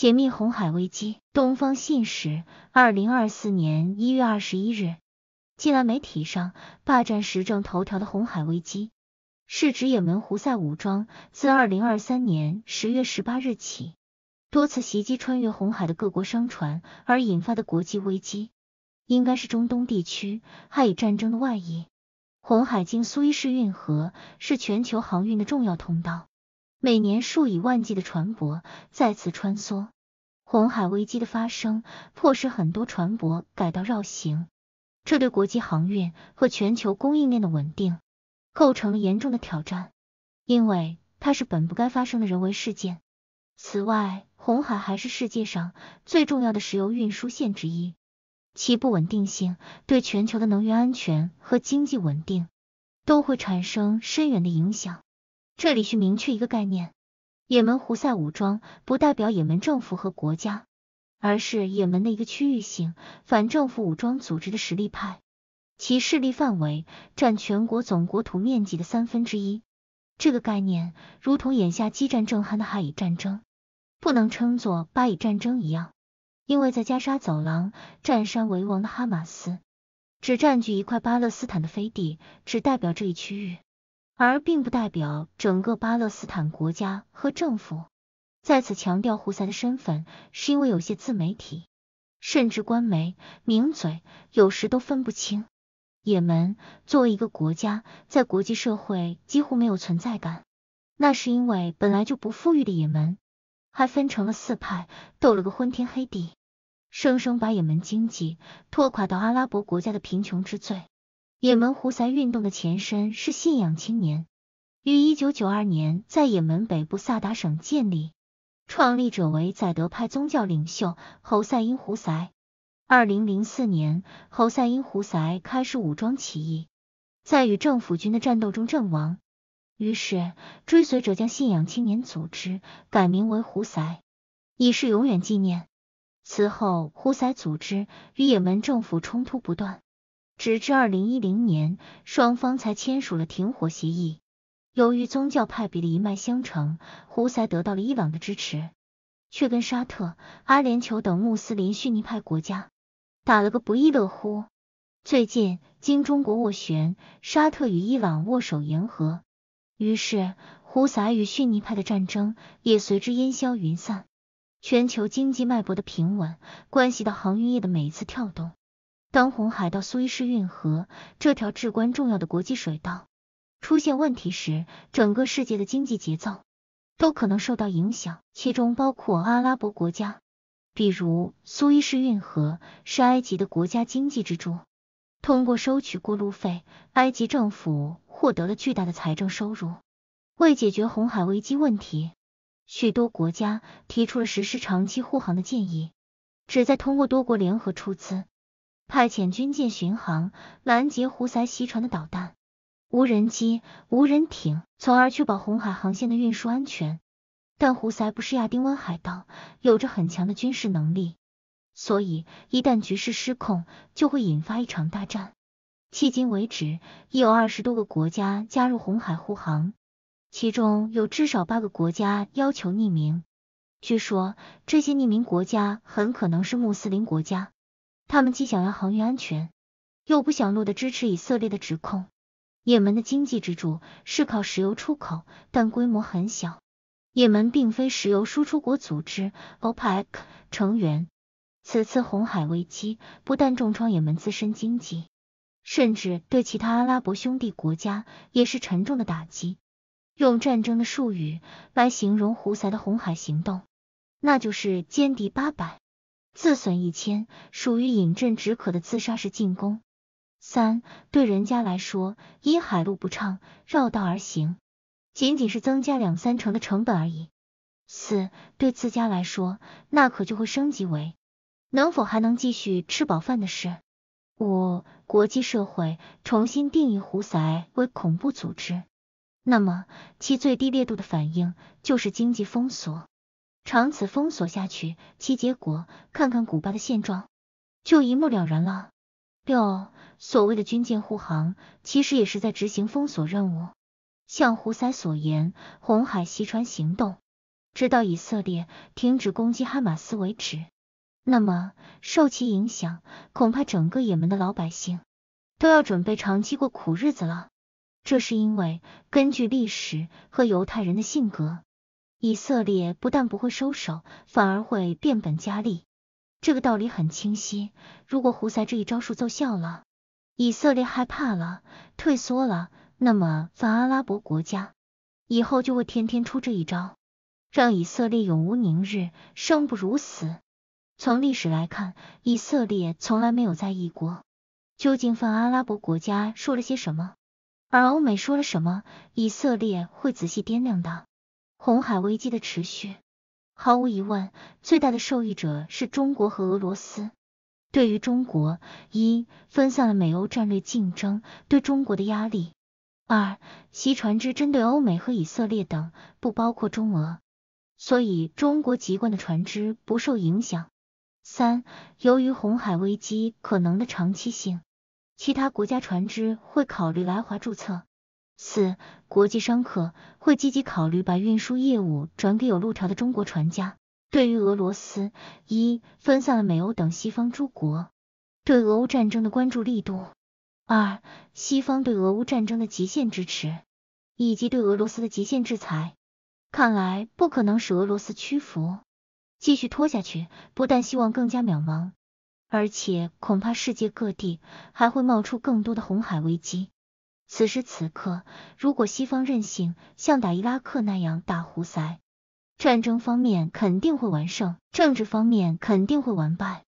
解密红海危机。东方信使，二零二四年一月二十一日，近来媒体上霸占时政头条的红海危机，是指也门胡塞武装自二零二三年十月十八日起，多次袭击穿越红海的各国商船而引发的国际危机。应该是中东地区还以战争的外溢。红海经苏伊士运河是全球航运的重要通道。每年数以万计的船舶在此穿梭。红海危机的发生，迫使很多船舶改道绕行，这对国际航运和全球供应链的稳定构成了严重的挑战，因为它是本不该发生的人为事件。此外，红海还是世界上最重要的石油运输线之一，其不稳定性对全球的能源安全和经济稳定都会产生深远的影响。这里需明确一个概念：也门胡塞武装不代表也门政府和国家，而是也门的一个区域性反政府武装组织的实力派，其势力范围占全国总国土面积的三分之一。这个概念如同眼下激战正酣的哈以战争，不能称作巴以战争一样，因为在加沙走廊占山为王的哈马斯，只占据一块巴勒斯坦的飞地，只代表这一区域。而并不代表整个巴勒斯坦国家和政府。再次强调胡塞的身份，是因为有些自媒体甚至官媒、名嘴有时都分不清。也门作为一个国家，在国际社会几乎没有存在感，那是因为本来就不富裕的也门，还分成了四派，斗了个昏天黑地，生生把也门经济拖垮到阿拉伯国家的贫穷之最。也门胡塞运动的前身是信仰青年，于一九九二年在也门北部萨达省建立。创立者为载德派宗教领袖侯赛因·胡塞。二零零四年，侯赛因·胡塞开始武装起义，在与政府军的战斗中阵亡。于是追随者将信仰青年组织改名为胡塞，以示永远纪念。此后，胡塞组织与也门政府冲突不断。直至二零一零年，双方才签署了停火协议。由于宗教派别的一脉相承，胡塞得到了伊朗的支持，却跟沙特、阿联酋等穆斯林逊尼派国家打了个不亦乐乎。最近经中国斡旋，沙特与伊朗握手言和，于是胡塞与逊尼派的战争也随之烟消云散。全球经济脉搏的平稳，关系到航运业的每一次跳动。当红海到苏伊士运河这条至关重要的国际水道出现问题时，整个世界的经济节奏都可能受到影响，其中包括阿拉伯国家。比如，苏伊士运河是埃及的国家经济支柱，通过收取过路费，埃及政府获得了巨大的财政收入。为解决红海危机问题，许多国家提出了实施长期护航的建议，旨在通过多国联合出资。派遣军舰巡航拦截胡塞袭船的导弹、无人机、无人艇，从而确保红海航线的运输安全。但胡塞不是亚丁湾海盗，有着很强的军事能力，所以一旦局势失控，就会引发一场大战。迄今为止，已有二十多个国家加入红海护航，其中有至少八个国家要求匿名。据说这些匿名国家很可能是穆斯林国家。他们既想要航运安全，又不想落得支持以色列的指控。也门的经济支柱是靠石油出口，但规模很小。也门并非石油输出国组织 （OPEC） 成员。此次红海危机不但重创也门自身经济，甚至对其他阿拉伯兄弟国家也是沉重的打击。用战争的术语来形容胡塞的红海行动，那就是歼敌八百。自损一千，属于饮鸩止渴的自杀式进攻。三，对人家来说，因海路不畅，绕道而行，仅仅是增加两三成的成本而已。四，对自家来说，那可就会升级为能否还能继续吃饱饭的事。五，国际社会重新定义胡塞为恐怖组织，那么其最低烈度的反应就是经济封锁。长此封锁下去，其结果看看古巴的现状，就一目了然了。六所谓的军舰护航，其实也是在执行封锁任务。像胡塞所言，红海袭船行动，直到以色列停止攻击哈马斯为止。那么受其影响，恐怕整个也门的老百姓都要准备长期过苦日子了。这是因为根据历史和犹太人的性格。以色列不但不会收手，反而会变本加厉。这个道理很清晰。如果胡塞这一招数奏效了，以色列害怕了，退缩了，那么反阿拉伯国家以后就会天天出这一招，让以色列永无宁日，生不如死。从历史来看，以色列从来没有在意过究竟泛阿拉伯国家说了些什么，而欧美说了什么，以色列会仔细掂量的。红海危机的持续，毫无疑问，最大的受益者是中国和俄罗斯。对于中国，一分散了美欧战略竞争对中国的压力；二，其船只针对欧美和以色列等，不包括中俄，所以中国籍贯的船只不受影响；三，由于红海危机可能的长期性，其他国家船只会考虑来华注册。四，国际商客会积极考虑把运输业务转给有路条的中国船家。对于俄罗斯，一分散了美欧等西方诸国对俄乌战争的关注力度；二，西方对俄乌战争的极限支持以及对俄罗斯的极限制裁，看来不可能使俄罗斯屈服。继续拖下去，不但希望更加渺茫，而且恐怕世界各地还会冒出更多的红海危机。此时此刻，如果西方任性像打伊拉克那样打胡塞，战争方面肯定会完胜，政治方面肯定会完败。